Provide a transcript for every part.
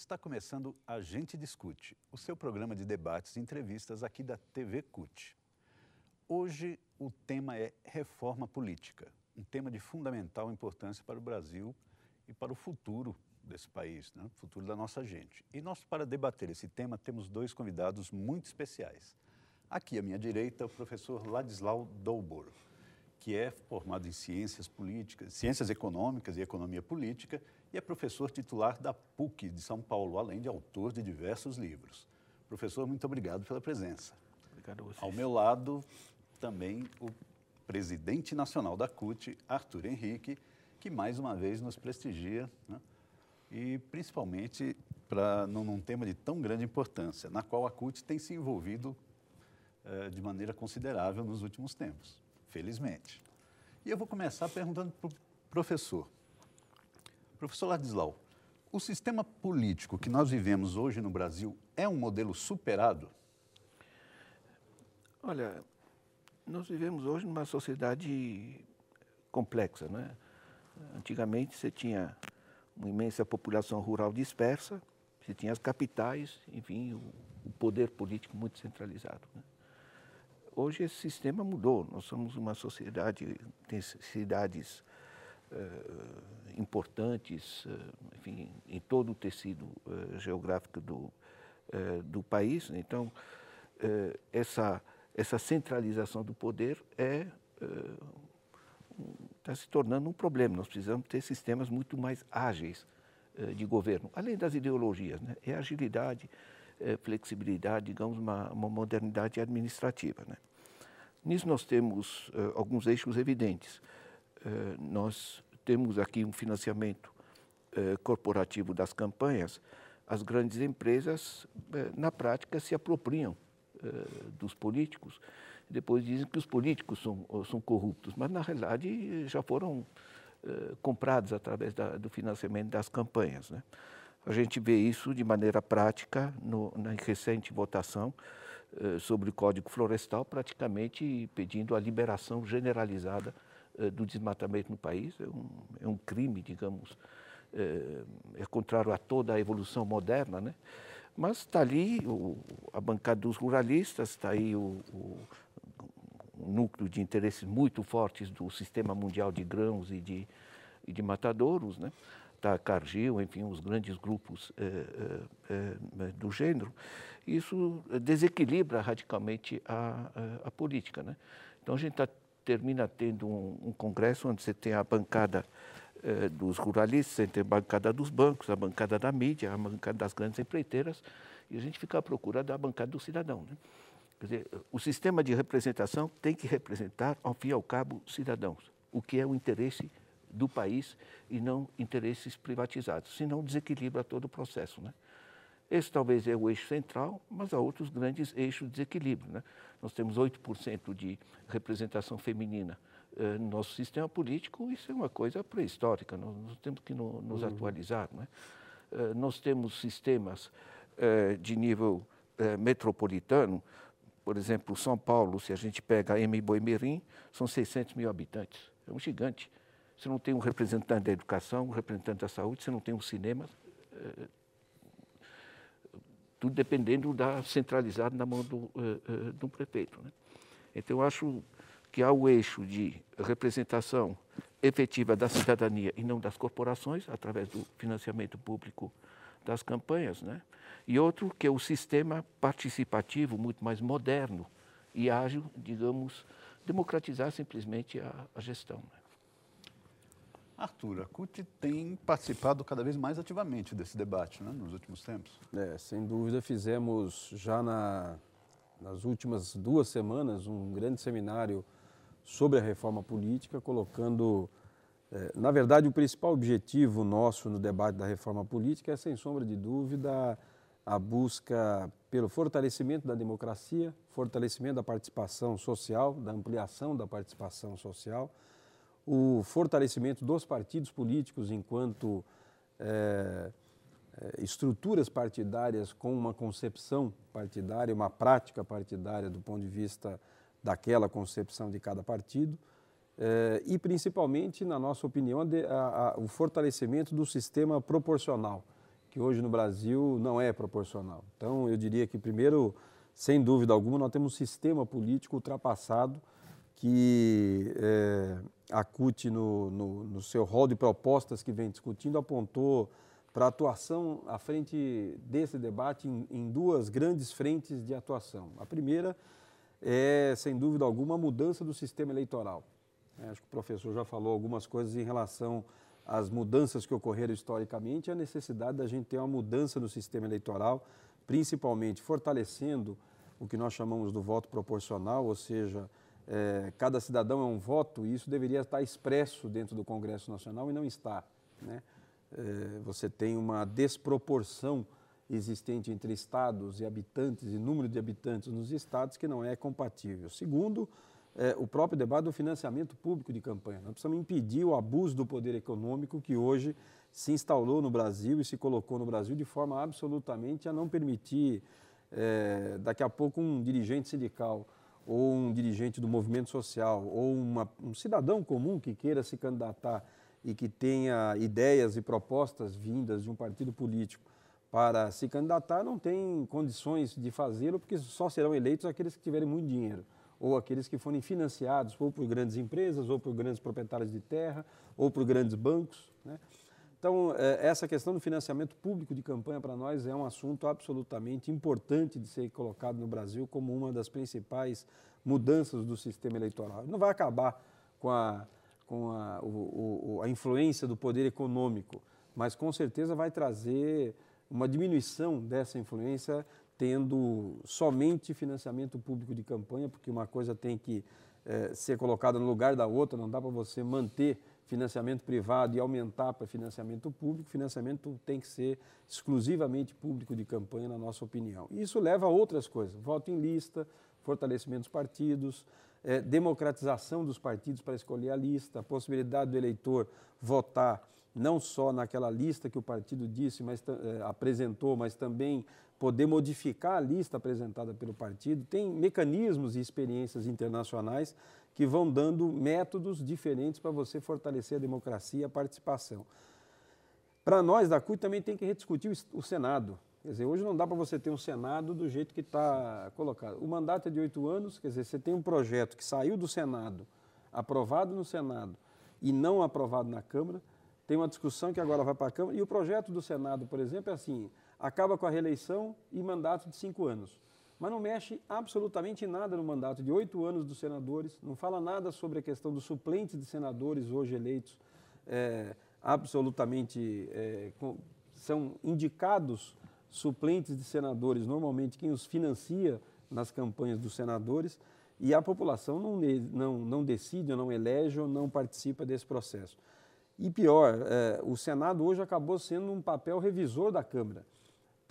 Está começando A Gente Discute, o seu programa de debates e entrevistas aqui da TV CUT. Hoje o tema é reforma política, um tema de fundamental importância para o Brasil e para o futuro desse país, né? o futuro da nossa gente. E nós, para debater esse tema, temos dois convidados muito especiais. Aqui à minha direita, o professor Ladislau Doubor, que é formado em Ciências Políticas, Ciências Econômicas e Economia Política e é professor titular da PUC de São Paulo, além de autor de diversos livros. Professor, muito obrigado pela presença. Obrigado a vocês. Ao meu lado, também o presidente nacional da CUT, Arthur Henrique, que mais uma vez nos prestigia, né? e principalmente para num, num, tema de tão grande importância, na qual a CUT tem se envolvido eh, de maneira considerável nos últimos tempos, felizmente. E eu vou começar perguntando para o professor. Professor Ladislau, o sistema político que nós vivemos hoje no Brasil é um modelo superado? Olha, nós vivemos hoje numa sociedade complexa, né? Antigamente você tinha uma imensa população rural dispersa, você tinha as capitais, enfim, o, poder político muito centralizado. Né? Hoje esse sistema mudou. Nós somos uma sociedade, tem cidades eh, importantes eh, enfim, em todo o tecido eh, geográfico do, do país. Então, essa, essa centralização do poder é está se tornando um problema. Nós precisamos ter sistemas muito mais ágeis de governo, além das ideologias. Né? É agilidade, é flexibilidade, digamos, uma, uma modernidade administrativa. Né? Nisso nós temos uh, alguns eixos evidentes. Eh, nós temos aqui um financiamento eh, corporativo das campanhas, as grandes empresas, eh, na prática, se apropriam dos políticos. Depois dizem que os políticos são, são corruptos, mas, na realidade, já foram comprados através da, do financiamento das campanhas. Né? A gente vê isso de maneira prática no, na recente votação sobre o Código Florestal, praticamente pedindo a liberação generalizada eh, do desmatamento no país é um, é um crime, digamos, é, é contrário a toda a evolução moderna, né? Mas está ali o, a bancada dos ruralistas, está aí o, o, núcleo de interesses muito fortes do sistema mundial de grãos e de, e de matadouros, né? Está a Cargill, enfim, os grandes grupos eh, do gênero. Isso desequilibra radicalmente a, a, a política, né? Então a gente está termina tendo um, um congresso onde você tem a bancada eh, dos ruralistas, você tem a bancada dos bancos, a bancada da mídia, a bancada das grandes empreiteiras, e a gente fica à procura da bancada do cidadão. Né? Quer dizer, o sistema de representação tem que representar, ao fim e ao cabo, cidadãos, o que é o interesse do país e não interesses privatizados, senão desequilibra todo o processo. Né? Esse talvez é o eixo central, mas há outros grandes eixos de desequilíbrio. Né? Nós temos 8% de representação feminina eh, no nosso sistema político, isso é uma coisa pré-histórica, nós, nós, temos que no, nos uhum. atualizar. Né? Eh, nós temos sistemas eh, de nível eh, metropolitano, por exemplo, São Paulo, se a gente pega M. Boimirim, são 600 mil habitantes, é um gigante. Você não tem um representante da educação, um representante da saúde, você não tem um cinema, eh, tudo dependendo da centralizado na mão do, uh, do prefeito. Né? Então, acho que há o eixo de representação efetiva da cidadania e não das corporações, através do financiamento público das campanhas, né? e outro que é o sistema participativo, muito mais moderno e ágil, digamos, democratizar simplesmente a, a gestão. Né? Arthur, a CUT tem participado cada vez mais ativamente desse debate né, nos últimos tempos. É, sem dúvida, fizemos já na, nas últimas duas semanas um grande seminário sobre a reforma política, colocando. É, na verdade, o principal objetivo nosso no debate da reforma política é, sem sombra de dúvida, a busca pelo fortalecimento da democracia, fortalecimento da participação social, da ampliação da participação social o fortalecimento dos partidos políticos enquanto é, estruturas partidárias com uma concepção partidária, uma prática partidária do ponto de vista daquela concepção de cada partido. É, e principalmente, na nossa opinião, a, a, o fortalecimento do sistema proporcional, que hoje no Brasil não é proporcional. Então, eu diria que, primeiro, sem dúvida alguma, nós temos um sistema político ultrapassado que é, a CUT, no, no, no seu rol de propostas que vem discutindo, apontou para atuação à frente desse debate em, em, duas grandes frentes de atuação. A primeira é, sem dúvida alguma, a mudança do sistema eleitoral. É, acho que o professor já falou algumas coisas em relação às mudanças que ocorreram historicamente e a necessidade da gente ter uma mudança no sistema eleitoral, principalmente fortalecendo o que nós chamamos do voto proporcional, ou seja, é, cada cidadão é um voto e isso deveria estar expresso dentro do Congresso Nacional e não está. Né? É, você tem uma desproporção existente entre estados e habitantes e número de habitantes nos estados que não é compatível. Segundo, é, o próprio debate do financiamento público de campanha. Nós precisamos impedir o abuso do poder econômico que hoje se instaurou no Brasil e se colocou no Brasil de forma absolutamente a não permitir, é, daqui a pouco, um dirigente sindical ou um dirigente do movimento social, ou uma, um cidadão comum que queira se candidatar e que tenha ideias e propostas vindas de um partido político para se candidatar, não tem condições de fazê-lo, porque só serão eleitos aqueles que tiverem muito dinheiro, ou aqueles que forem financiados ou por grandes empresas, ou por grandes proprietários de terra, ou por grandes bancos. Né? Então, é, essa questão do financiamento público de campanha para nós é um assunto absolutamente importante de ser colocado no Brasil como uma das principais mudanças do sistema eleitoral. Não vai acabar com a, com a, o, o, a influência do poder econômico, mas com certeza vai trazer uma diminuição dessa influência tendo somente financiamento público de campanha, porque uma coisa tem que é, ser colocada no lugar da outra, não dá para você manter financiamento privado e aumentar para financiamento público, financiamento tem que ser exclusivamente público de campanha, na nossa opinião. E isso leva a outras coisas, voto em lista, fortalecimento dos partidos, eh, democratização dos partidos para escolher a lista, a possibilidade do eleitor votar não só naquela lista que o partido disse, mas eh, apresentou, mas também poder modificar a lista apresentada pelo partido. Tem mecanismos e experiências internacionais que vão dando métodos diferentes para você fortalecer a democracia e a participação. Para nós da CUT também tem que rediscutir o Senado. Quer dizer, hoje não dá para você ter um Senado do jeito que está colocado. O mandato é de oito anos, quer dizer, você tem um projeto que saiu do Senado, aprovado no Senado e não aprovado na Câmara, tem uma discussão que agora vai para a Câmara, e o projeto do Senado, por exemplo, é assim, acaba com a reeleição e mandato de cinco anos mas não mexe absolutamente nada no mandato de oito anos dos senadores, não fala nada sobre a questão dos suplentes de senadores hoje eleitos, é, absolutamente é, com, são indicados suplentes de senadores, normalmente quem os financia nas campanhas dos senadores, e a população não, não, não decide, não elege ou não participa desse processo. E pior, é, o Senado hoje acabou sendo um papel revisor da Câmara.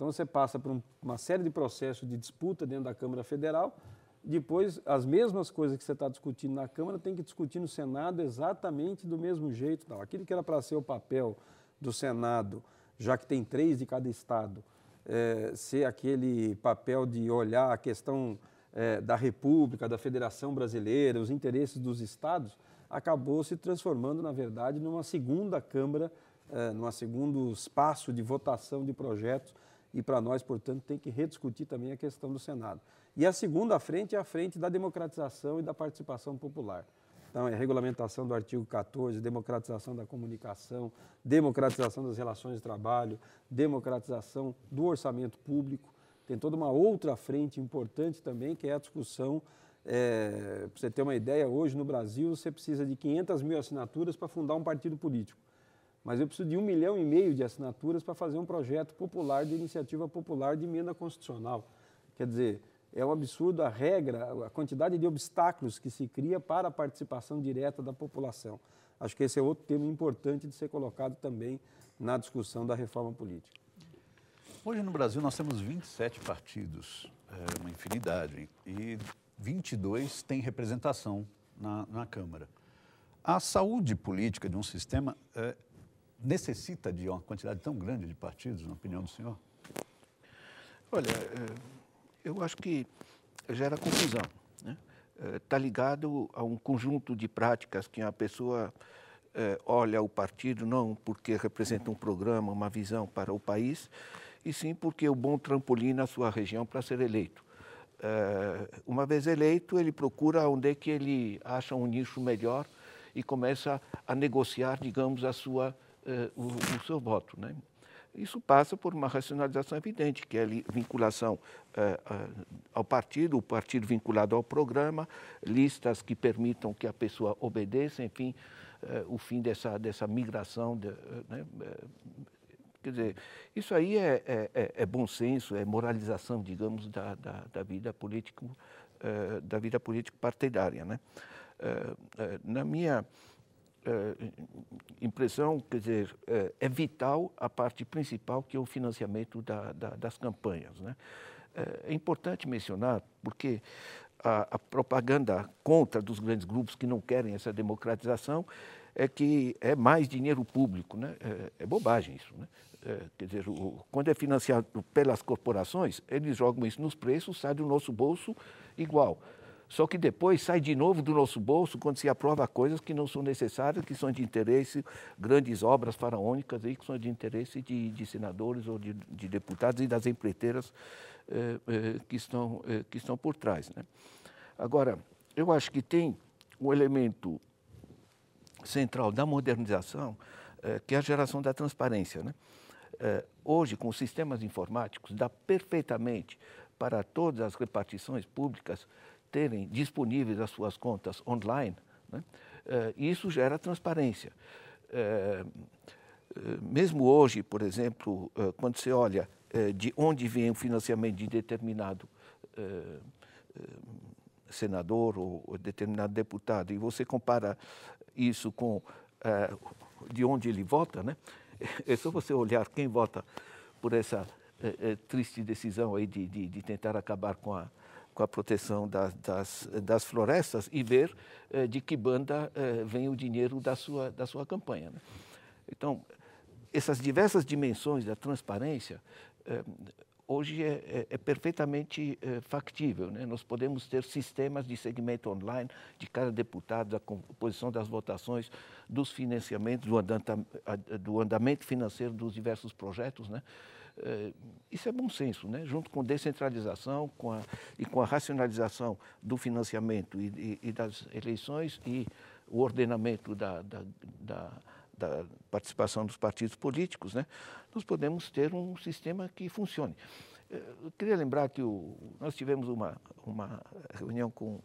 Então você passa por uma série de processos de disputa dentro da Câmara Federal, depois as mesmas coisas que você está discutindo na Câmara tem que discutir no Senado exatamente do mesmo jeito. Não, aquilo que era para ser o papel do Senado, já que tem três de cada estado, é, ser aquele papel de olhar a questão é, da República, da Federação Brasileira, os interesses dos estados, acabou se transformando, na verdade, numa segunda Câmara, é, numa segundo espaço de votação de projetos e para nós, portanto, tem que rediscutir também a questão do Senado. E a segunda frente é a frente da democratização e da participação popular. Então, é regulamentação do artigo 14, democratização da comunicação, democratização das relações de trabalho, democratização do orçamento público. Tem toda uma outra frente importante também, que é a discussão. É, eh, para você ter uma ideia, hoje no Brasil você precisa de 500 mil assinaturas para fundar um partido político mas eu preciso de um milhão e meio de assinaturas para fazer um projeto popular de iniciativa popular de emenda constitucional. Quer dizer, é um absurdo a regra, a quantidade de obstáculos que se cria para a participação direta da população. Acho que esse é outro tema importante de ser colocado também na discussão da reforma política. Hoje no Brasil nós temos 27 partidos, é uma infinidade, e 22 têm representação na, na Câmara. A saúde política de um sistema é, necessita de uma quantidade tão grande de partidos, na opinião do senhor? Olha, eh, eu acho que gera confusão. Está né? Eh, tá ligado a um conjunto de práticas que a pessoa eh, olha o partido não porque representa um programa, uma visão para o país, e sim porque é o um bom trampolim na sua região para ser eleito. Uma vez eleito, ele procura onde é que ele acha um nicho melhor e começa a negociar, digamos, a sua eh, o, o, seu voto. Né? Isso passa por uma racionalização evidente, que é a vinculação uh, uh, ao partido, o partido vinculado ao programa, listas que permitam que a pessoa obedeça, enfim, uh, o fim dessa, dessa migração. De, né? Quer dizer, isso aí é, é, é, é, bom senso, é moralização, digamos, da, da, da vida político da vida político partidária, né? na minha eh, impressão, quer dizer, eh, é vital a parte principal que é o financiamento da, da, das campanhas. Né? Eh, é importante mencionar, porque a, a, propaganda contra dos grandes grupos que não querem essa democratização é que é mais dinheiro público. Né? É, é bobagem isso. Né? É, quer dizer, o, quando é financiado pelas corporações, eles jogam isso nos preços, sai do nosso bolso igual. Só que depois sai de novo do nosso bolso quando se aprova coisas que não são necessárias, que são de interesse, grandes obras faraônicas aí, que são de interesse de, de senadores ou de, de, deputados e das empreiteiras eh, eh, que, estão, eh, que estão por trás. Né? Agora, eu acho que tem um elemento central da modernização, eh, que é a geração da transparência. Né? Eh, hoje, com sistemas informáticos, dá perfeitamente para todas as repartições públicas terem disponíveis as suas contas online, né, eh, isso gera transparência. Eh, eh, mesmo hoje, por exemplo, quando você olha de onde vem o financiamento de determinado senador ou determinado deputado e você compara isso com de onde ele vota, né? É só você olhar quem vota por essa triste decisão aí de, de, de tentar acabar com a com a proteção das, das, das florestas e ver eh, de que banda eh, vem o dinheiro da sua, da sua campanha. Né? Então, essas diversas dimensões da transparência eh, hoje é, é, é perfeitamente eh, factível. Né? Nós podemos ter sistemas de segmento online de cada deputado, da composição das votações, dos financiamentos, do, andamento financeiro dos diversos projetos, né? É, isso é bom senso, né? junto com descentralização com a, e com a racionalização do financiamento e, e, e das eleições e o ordenamento da, da, da, da, participação dos partidos políticos, né? nós podemos ter um sistema que funcione. É, eu queria lembrar que o, nós tivemos uma, uma reunião com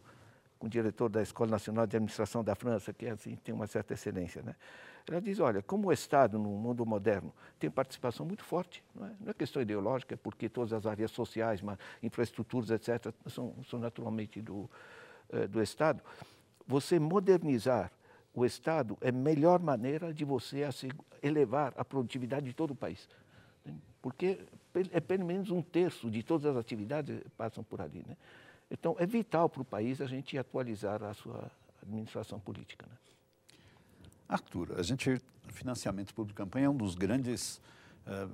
com o diretor da Escola Nacional de Administração da França, que é assim, tem uma certa excelência. Né? Ela diz, olha, como o Estado no mundo moderno tem participação muito forte, não é, não é questão ideológica, é porque todas as áreas sociais, infraestruturas, etc., são, são naturalmente do, eh, do Estado, você modernizar o Estado é a melhor maneira de você elevar a produtividade de todo o país. Né? Porque é pelo menos um terço de todas as atividades que passam por ali. Né? Então, é vital para o país a gente atualizar a sua administração política. Né? Arthur, a gente, financiamento público-campanha é um dos grandes uh,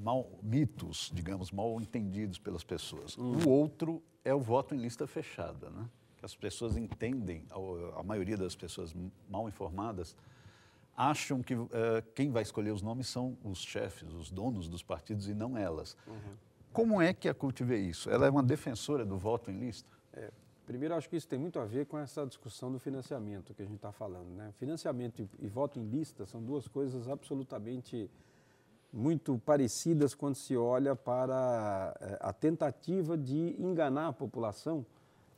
mal, mitos, digamos, mal entendidos pelas pessoas. Hum. O outro é o voto em lista fechada, né? Que as pessoas entendem, a, a maioria das pessoas mal informadas, acham que uh, quem vai escolher os nomes são os chefes, os donos dos partidos e não elas. Uhum. Como é que a CUT vê isso? Ela é uma defensora do voto em lista? É, primeiro, acho que isso tem muito a ver com essa discussão do financiamento que a gente está falando. Né? Financiamento e, e voto em lista são duas coisas absolutamente muito parecidas quando se olha para é, a tentativa de enganar a população,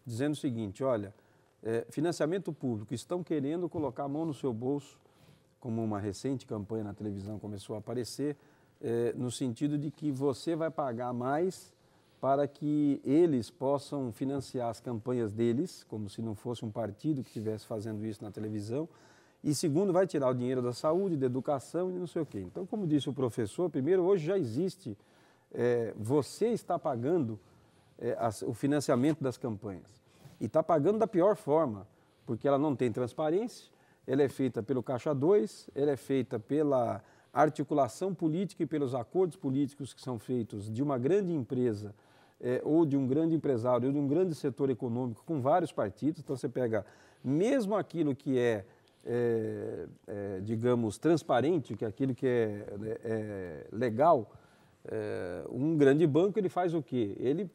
dizendo o seguinte: olha, é, financiamento público, estão querendo colocar a mão no seu bolso, como uma recente campanha na televisão começou a aparecer, é, no sentido de que você vai pagar mais para que eles possam financiar as campanhas deles, como se não fosse um partido que estivesse fazendo isso na televisão. E segundo, vai tirar o dinheiro da saúde, da educação e não sei o quê. Então, como disse o professor, primeiro, hoje já existe, é, você está pagando é, as, o financiamento das campanhas. E está pagando da pior forma, porque ela não tem transparência, ela é feita pelo Caixa 2, ela é feita pela articulação política e pelos acordos políticos que são feitos de uma grande empresa é, ou de um grande empresário ou de um grande setor econômico com vários partidos. Então você pega mesmo aquilo que é, é, é digamos, transparente, que é aquilo que é, né, é legal, é, um grande banco ele faz o quê? Ele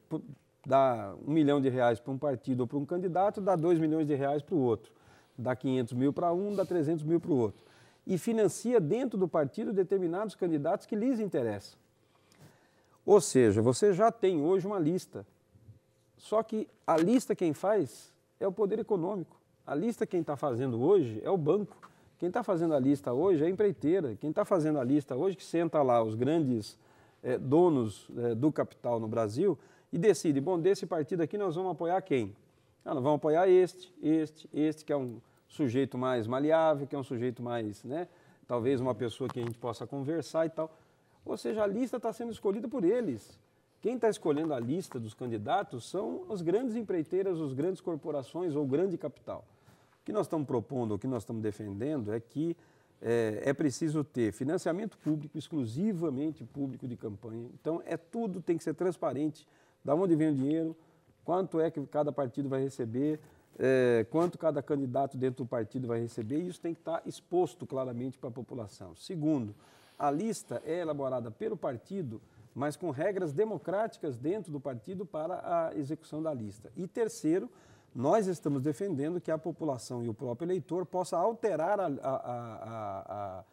dá um milhão de reais para um partido ou para um candidato, dá dois milhões de reais para o outro. Dá 500 mil para um, dá 300 mil para o outro e financia dentro do partido determinados candidatos que lhes interessam. Ou seja, você já tem hoje uma lista. Só que a lista quem faz é o poder econômico. A lista quem está fazendo hoje é o banco. Quem está fazendo a lista hoje é a empreiteira. Quem está fazendo a lista hoje, que senta lá os grandes é, donos é, do capital no Brasil e decide: bom, desse partido aqui nós vamos apoiar quem? Ah, nós vamos apoiar este, este, este, que é um sujeito mais maleável, que é um sujeito mais, né? Talvez uma pessoa que a gente possa conversar e tal. Ou seja, a lista está sendo escolhida por eles. Quem está escolhendo a lista dos candidatos são as grandes empreiteiras, as grandes corporações ou grande capital. O que nós estamos propondo, o que nós estamos defendendo é que é, é, preciso ter financiamento público, exclusivamente público de campanha. Então, é tudo tem que ser transparente, da onde vem o dinheiro, quanto é que cada partido vai receber, é, quanto cada candidato dentro do partido vai receber, e isso tem que estar exposto claramente para a população. Segundo, a lista é elaborada pelo partido, mas com regras democráticas dentro do partido para a execução da lista. E terceiro, nós estamos defendendo que a população e o próprio eleitor possa alterar a, a,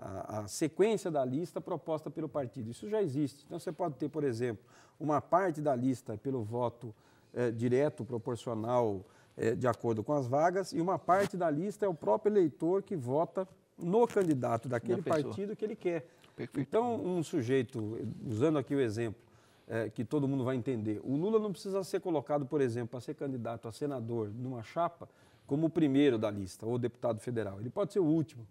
a, a, sequência da lista proposta pelo partido. Isso já existe. Então, você pode ter, por exemplo, uma parte da lista pelo voto eh, direto, proporcional, é, de acordo com as vagas, e uma parte da lista é o próprio eleitor que vota no candidato daquele partido que ele quer. Perfeito. Então, um sujeito, usando aqui o exemplo é, que todo mundo vai entender, o Lula não precisa ser colocado, por exemplo, para ser candidato a senador numa chapa como o primeiro da lista, ou deputado federal. Ele pode ser o último.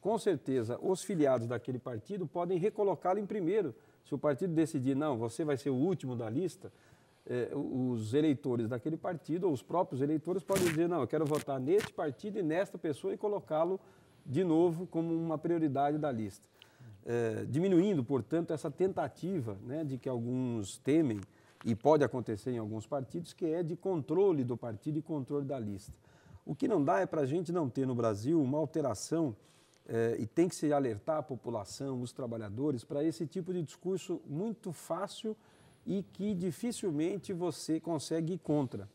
Com certeza, os filiados daquele partido podem recolocá-lo em primeiro. Se o partido decidir, não, você vai ser o último da lista, eh, os eleitores daquele partido, ou os próprios eleitores, podem dizer: não, eu quero votar neste partido e nesta pessoa e colocá-lo de novo como uma prioridade da lista. Eh, diminuindo, portanto, essa tentativa né, de que alguns temem, e pode acontecer em alguns partidos, que é de controle do partido e controle da lista. O que não dá é para a gente não ter no Brasil uma alteração eh, e tem que se alertar a população, os trabalhadores, para esse tipo de discurso muito fácil e que dificilmente você consegue ir contra.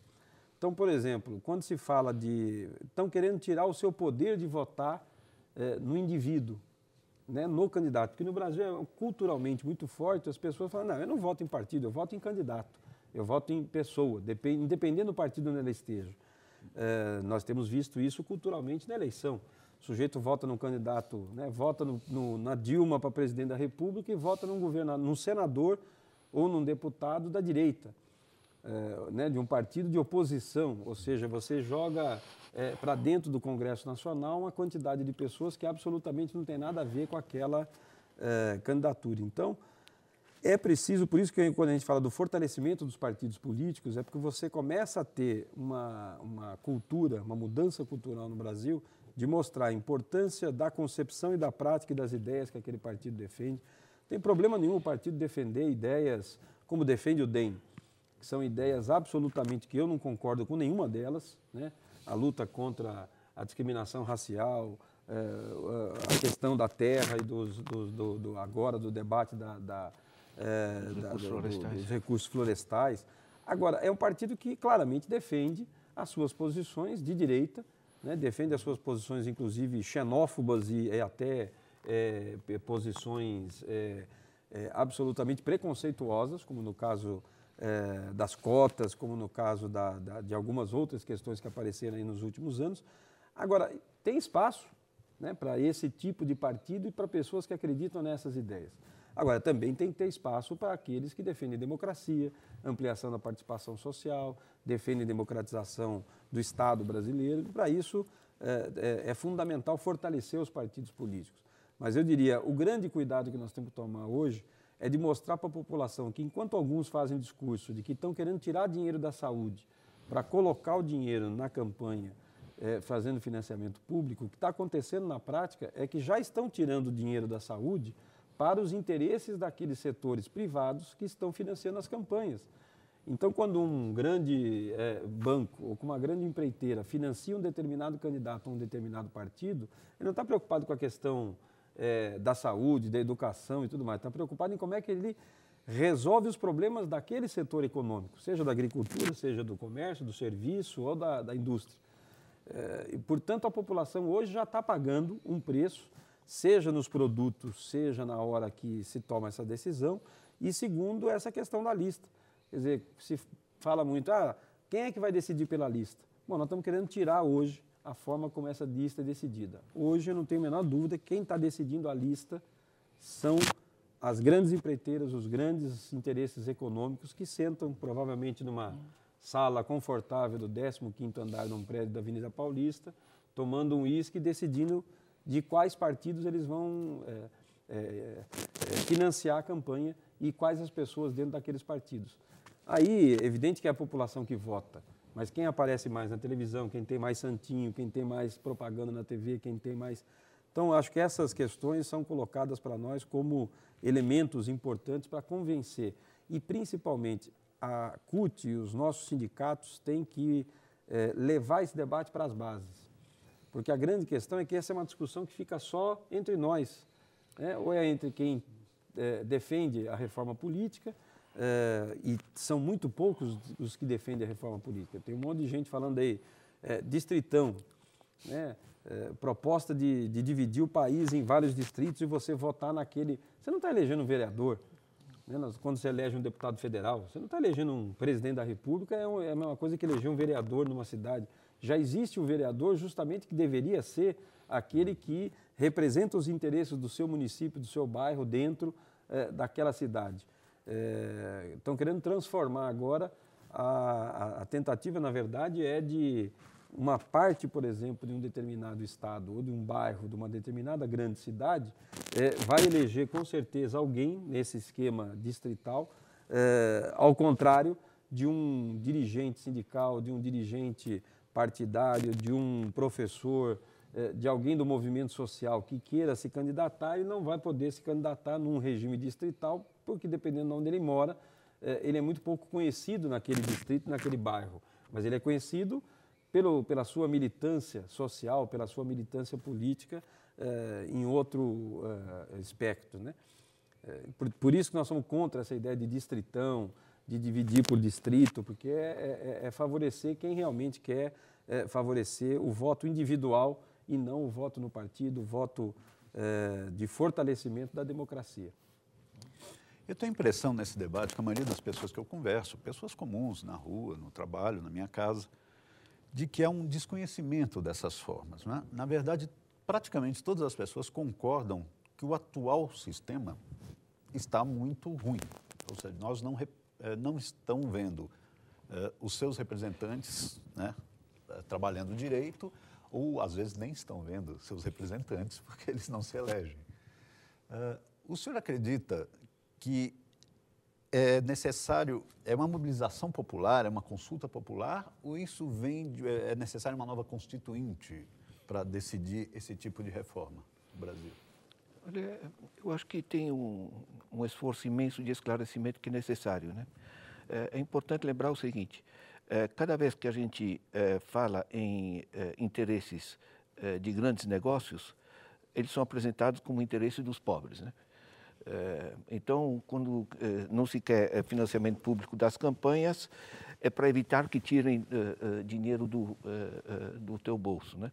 Então, por exemplo, quando se fala de. estão querendo tirar o seu poder de votar eh, no indivíduo, né, no candidato. Porque no Brasil é culturalmente muito forte, as pessoas falam: não, eu não voto em partido, eu voto em candidato, eu voto em pessoa, independendo independente do partido onde ela esteja. Eh, nós temos visto isso culturalmente na eleição. O sujeito vota num candidato, né, vota no, no, na Dilma para presidente da República e vota num, governador, num senador ou num deputado da direita, é, né, de um partido de oposição, ou seja, você joga é, eh, para dentro do Congresso Nacional uma quantidade de pessoas que absolutamente não tem nada a ver com aquela é, candidatura. Então, é preciso, por isso que quando a gente fala do fortalecimento dos partidos políticos, é porque você começa a ter uma, uma cultura, uma mudança cultural no Brasil de mostrar a importância da concepção e da prática e das ideias que aquele partido defende tem problema nenhum o partido defender ideias como defende o DEM, que são ideias absolutamente que eu não concordo com nenhuma delas, né? A luta contra a discriminação racial, é, a questão da terra e dos, do, do, agora do debate da, da, é, da recursos do, dos recursos florestais. Agora, é um partido que claramente defende as suas posições de direita, né? defende as suas posições, inclusive, xenófobas e, e até é, é, posições é, é, absolutamente preconceituosas, como no caso é, das cotas, como no caso da, da, de algumas outras questões que apareceram aí nos últimos anos. Agora, tem espaço né, para esse tipo de partido e para pessoas que acreditam nessas ideias. Agora, também tem que ter espaço para aqueles que defendem democracia, ampliação da participação social, defendem democratização do Estado brasileiro. Para isso, é, é, é, fundamental fortalecer os partidos políticos. Mas eu diria, o grande cuidado que nós temos que tomar hoje é de mostrar para a população que enquanto alguns fazem discurso de que estão querendo tirar dinheiro da saúde para colocar o dinheiro na campanha, é, fazendo financiamento público, o que está acontecendo na prática é que já estão tirando dinheiro da saúde para os interesses daqueles setores privados que estão financiando as campanhas. Então, quando um grande é, banco ou uma grande empreiteira financia um determinado candidato a um determinado partido, ele não está preocupado com a questão é, da saúde, da educação e tudo mais. Está preocupado em como é que ele resolve os problemas daquele setor econômico, seja da agricultura, seja do comércio, do serviço ou da, da indústria. É, e, portanto, a população hoje já está pagando um preço, seja nos produtos, seja na hora que se toma essa decisão, e segundo essa questão da lista. Quer dizer, se fala muito, ah, quem é que vai decidir pela lista? Bom, nós estamos querendo tirar hoje a forma como essa lista é decidida. Hoje eu não tenho a menor dúvida que quem está decidindo a lista são as grandes empreiteiras, os grandes interesses econômicos que sentam provavelmente numa sala confortável do 15º andar de um prédio da Avenida Paulista, tomando um uísque e decidindo de quais partidos eles vão é, é, é, financiar a campanha e quais as pessoas dentro daqueles partidos. Aí, é evidente que é a população que vota, mas quem aparece mais na televisão, quem tem mais santinho, quem tem mais propaganda na TV, quem tem mais. Então, acho que essas questões são colocadas para nós como elementos importantes para convencer. E, principalmente, a CUT e os nossos sindicatos têm que eh, levar esse debate para as bases. Porque a grande questão é que essa é uma discussão que fica só entre nós. Né? Ou é entre quem eh, defende a reforma política eh, e são muito poucos os que defendem a reforma política. Tem um monte de gente falando aí, é, distritão, né? É, proposta de, de, dividir o país em vários distritos e você votar naquele. Você não está elegendo um vereador. Né? Quando você elege um deputado federal, você não está elegendo um presidente da República, é, a mesma é coisa que eleger um vereador numa cidade. Já existe o um vereador justamente que deveria ser aquele que representa os interesses do seu município, do seu bairro, dentro é, daquela cidade estão é, querendo transformar agora. A, a, a, tentativa, na verdade, é de uma parte, por exemplo, de um determinado estado ou de um bairro, de uma determinada grande cidade, é, vai eleger com certeza alguém nesse esquema distrital, é, ao contrário de um dirigente sindical, de um dirigente partidário, de um professor, é, de alguém do movimento social que queira se candidatar e não vai poder se candidatar num regime distrital porque dependendo de onde ele mora, eh, ele é muito pouco conhecido naquele distrito, naquele bairro, mas ele é conhecido pelo, pela sua militância social, pela sua militância política eh, em outro eh, espectro. Né? Eh, por, por, isso que nós somos contra essa ideia de distritão, de dividir por distrito, porque é, é, é, é favorecer quem realmente quer é, favorecer o voto individual e não o voto no partido, o voto de fortalecimento da democracia. Eu tenho a impressão nesse debate que a maioria das pessoas que eu converso, pessoas comuns, na rua, no trabalho, na minha casa, de que há um desconhecimento dessas formas. Né? Na verdade, praticamente todas as pessoas concordam que o atual sistema está muito ruim. Ou seja, nós não, eh, não estamos vendo uh, os seus representantes né, eh, trabalhando direito, ou às vezes nem estão vendo seus representantes porque eles não se elegem. Uh, o senhor acredita que é necessário, é uma mobilização popular, é uma consulta popular, ou isso vem, de, é, é necessário uma nova constituinte para decidir esse tipo de reforma no Brasil? Olha, eu acho que tem um, um esforço imenso de esclarecimento que é necessário, né? É, é importante lembrar o seguinte, é, cada vez que a gente fala em interesses de grandes negócios, eles são apresentados como interesse dos pobres, né? Eh, então, quando eh, não se quer é financiamento público das campanhas, é para evitar que tirem eh, dinheiro do, do teu bolso. Né?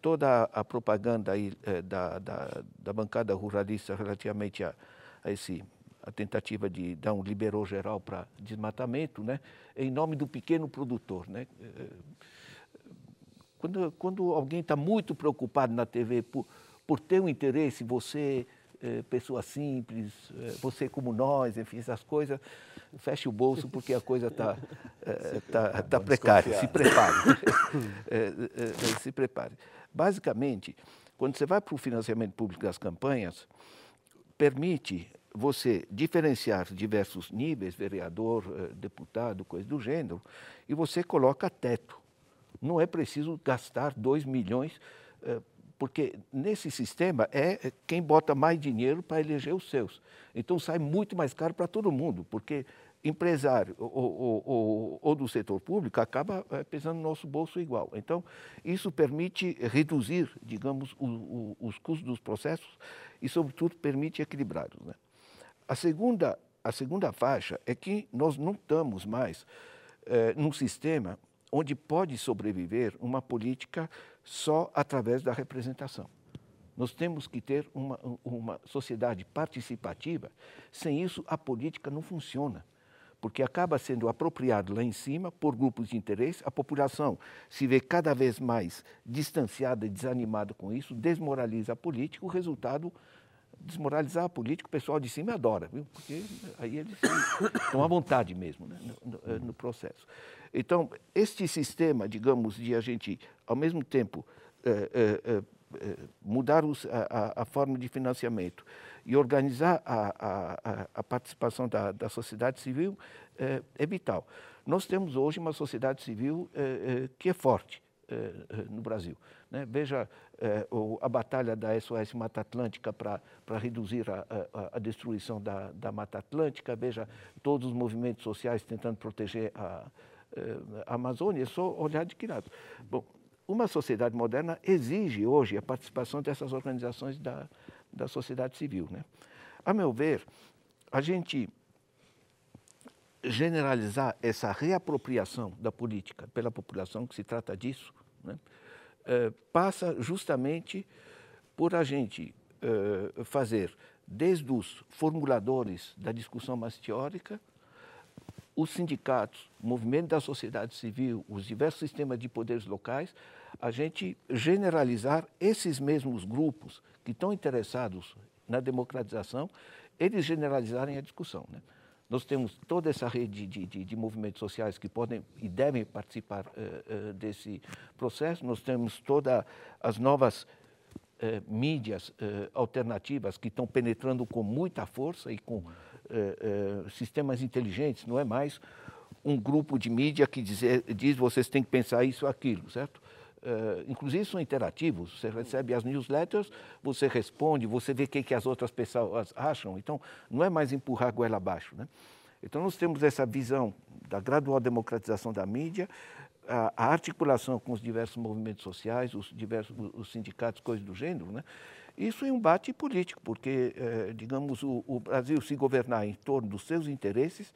Toda a propaganda aí da, da, da bancada ruralista relativamente a, a esse a tentativa de dar um liberou geral para desmatamento, né, em nome do pequeno produtor, né. Quando, quando alguém está muito preocupado na TV por, por ter um interesse, você eh, pessoa simples, eh, você como nós, enfim, essas coisas, feche o bolso porque a coisa está eh, tá, tá, tá precária. Se prepare. se prepare. Basicamente, quando você vai para o financiamento público das campanhas, permite você diferenciar diversos níveis, vereador, deputado, coisa do gênero, e você coloca teto. Não é preciso gastar 2 milhões porque nesse sistema é, é quem bota mais dinheiro para eleger os seus. Então sai muito mais caro para todo mundo, porque empresário ou, ou, ou, ou, do setor público acaba é, pesando nosso bolso igual. Então, isso permite reduzir, digamos, o, o, os custos dos processos e, sobretudo, permite equilibrá-los. Né? A, segunda, a segunda faixa é que nós não estamos mais é, num sistema onde pode sobreviver uma política só através da representação. Nós temos que ter uma, uma sociedade participativa. Sem isso, a política não funciona, porque acaba sendo apropriado lá em cima por grupos de interesse. A população se vê cada vez mais distanciada e desanimada com isso, desmoraliza a política. O resultado desmoralizar a política, o pessoal de cima adora, viu? Porque aí eles estão à vontade mesmo né? no, no, eh, no processo. Então, este sistema, digamos, de a gente, ao mesmo tempo, é, é, mudar os, a, a, forma de financiamento e organizar a, a, a participação da, da, sociedade civil é, vital. Nós temos hoje uma sociedade civil que é forte no Brasil. Né? Veja o, a batalha da SOS Mata Atlântica para reduzir a, a, a destruição da, da, Mata Atlântica, veja todos os movimentos sociais tentando proteger a, a eh, Amazônia, é só olhar de que lado. Bom, uma sociedade moderna exige hoje a participação dessas organizações da, da sociedade civil. Né? A meu ver, a gente generalizar essa reapropriação da política pela população, que se trata disso, né, eh, passa justamente por a gente eh, fazer, desde os formuladores da discussão mais teórica, os sindicatos, o movimento da sociedade civil, os diversos sistemas de poderes locais, a gente generalizar esses mesmos grupos que estão interessados na democratização, eles generalizarem a discussão. Né? Nós temos toda essa rede de, de, de, movimentos sociais que podem e devem participar uh, uh, desse processo, nós temos todas as novas uh, mídias alternativas que estão penetrando com muita força e com eh, eh, sistemas inteligentes, não é mais um grupo de mídia que diz, diz vocês têm que pensar isso ou aquilo, certo? Eh, inclusive são interativos, você recebe as newsletters, você responde, você vê o que, que, as outras pessoas acham. Então, não é mais empurrar a goela abaixo. Né? Então, nós temos essa visão da gradual democratização da mídia, a, a articulação com os diversos movimentos sociais, os diversos os sindicatos, coisas do gênero, né? Isso é um bate político, porque, eh, digamos, o, o, Brasil se governar em torno dos seus interesses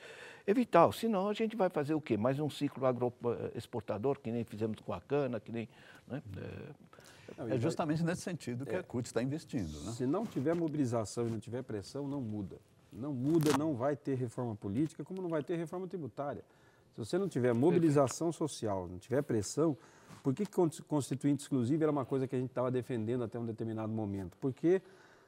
é vital. Senão a gente vai fazer o quê? Mais um ciclo agroexportador, eh, que nem fizemos com a cana, que nem. Né? Eh, é, é justamente nesse sentido que é, a CUT está investindo. Né? Se não tiver mobilização e não tiver pressão, não muda. Não muda, não vai ter reforma política, como não vai ter reforma tributária. Se você não tiver mobilização social, não tiver pressão, por que constituinte exclusivo era uma coisa que a gente estava defendendo até um determinado momento? Porque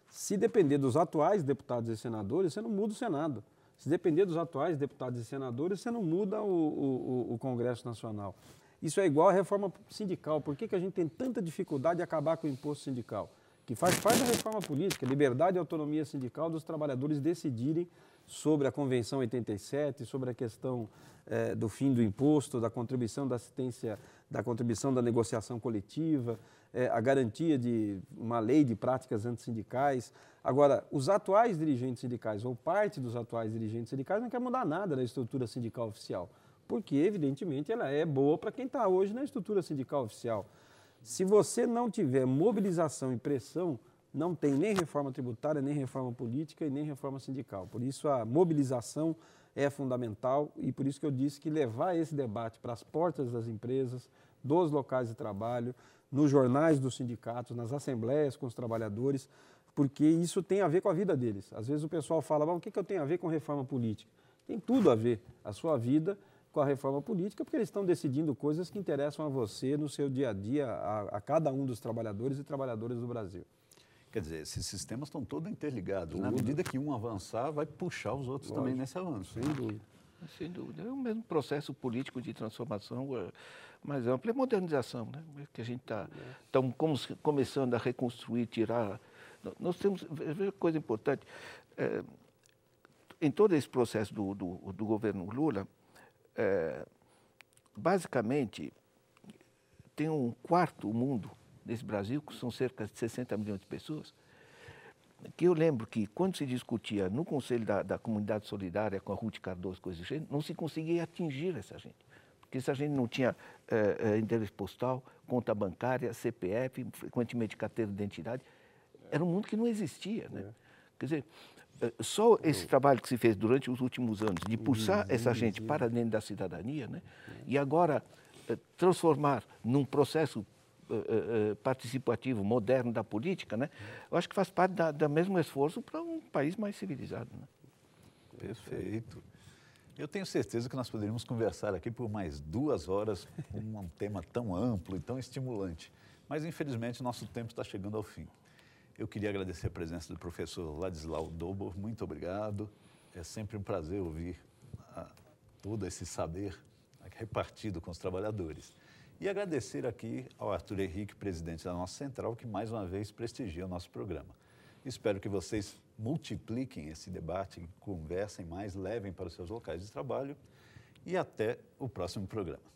se depender dos atuais deputados e senadores, você não muda o Senado. Se depender dos atuais deputados e senadores, você não muda o, o, o Congresso Nacional. Isso é igual à reforma sindical. Por que, que a gente tem tanta dificuldade de acabar com o imposto sindical? Que faz parte da reforma política, liberdade e autonomia sindical dos trabalhadores decidirem sobre a Convenção 87, sobre a questão eh, do fim do imposto, da contribuição da assistência, da contribuição da negociação coletiva, eh, a garantia de uma lei de práticas antissindicais. Agora, os atuais dirigentes sindicais, ou parte dos atuais dirigentes sindicais, não quer mudar nada na estrutura sindical oficial, porque, evidentemente, ela é boa para quem está hoje na estrutura sindical oficial. Se você não tiver mobilização e pressão não tem nem reforma tributária, nem reforma política e nem reforma sindical. Por isso, a mobilização é fundamental e por isso que eu disse que levar esse debate para as portas das empresas, dos locais de trabalho, nos jornais dos sindicatos, nas assembleias com os trabalhadores, porque isso tem a ver com a vida deles. Às vezes o pessoal fala, mas o que, que eu tenho a ver com reforma política? Tem tudo a ver a sua vida com a reforma política, porque eles estão decidindo coisas que interessam a você no seu dia a dia, a, a cada um dos trabalhadores e trabalhadoras do Brasil. Quer dizer, esses sistemas estão todos interligados. Né? Tudo. Na medida que um avançar, vai puxar os outros Lógico. também nesse avanço. Sem dúvida. Sem dúvida. É o mesmo processo político de transformação é mais ampla. É modernização, né? Que a gente está é. começando a reconstruir, tirar. Nós temos. Veja coisa importante. É, em todo esse processo do, do, do governo Lula, é, basicamente, tem um quarto mundo desse Brasil, que são cerca de 60 milhões de pessoas, que eu lembro que quando se discutia no Conselho da, da Comunidade Solidária com a Ruth Cardoso, coisa do gênero, não se conseguia atingir essa gente. Porque essa gente não tinha é, eh, endereço eh, postal, conta bancária, CPF, frequentemente carteira de identidade. É. Era um mundo que não existia. Né? É. Quer dizer, eh, só esse trabalho que se fez durante os últimos anos, de pulsar uhum, essa gente uhum. para dentro da cidadania, né? Uhum. e agora transformar num processo eh, eh, eh, participativo moderno da política, né? Eu acho que faz parte do mesmo esforço para um país mais civilizado. Né? Perfeito. Eu tenho certeza que nós poderíamos conversar aqui por mais duas horas com um tema tão amplo e tão estimulante. Mas, infelizmente, nosso tempo está chegando ao fim. Eu queria agradecer a presença do professor Ladislau Dobor. Muito obrigado. É sempre um prazer ouvir a, ah, todo esse saber repartido com os trabalhadores. E agradecer aqui ao Arthur Henrique, presidente da nossa central, que mais uma vez prestigia o nosso programa. Espero que vocês multipliquem esse debate, conversem mais, levem para os seus locais de trabalho e até o próximo programa.